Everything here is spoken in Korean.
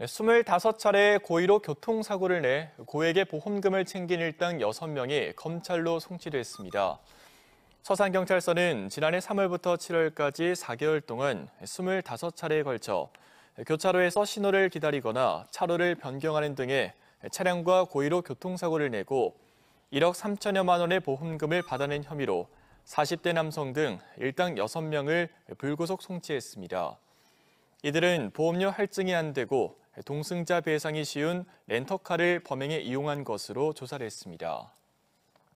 2 5 차례 고의로 교통사고를 내 고액의 보험금을 챙긴 일당 6 명이 검찰로 송치됐습니다. 서산경찰서는 지난해 3월부터 7월까지 4개월 동안 25차례에 걸쳐 교차로에서 신호를 기다리거나 차로를 변경하는 등의 차량과 고의로 교통사고를 내고 1억 3천여만 원의 보험금을 받아낸 혐의로 40대 남성 등 일당 6명을 불구속 송치했습니다. 이들은 보험료 할증이 안 되고 동승자 배상이 쉬운 렌터카를 범행에 이용한 것으로 조사를 했습니다.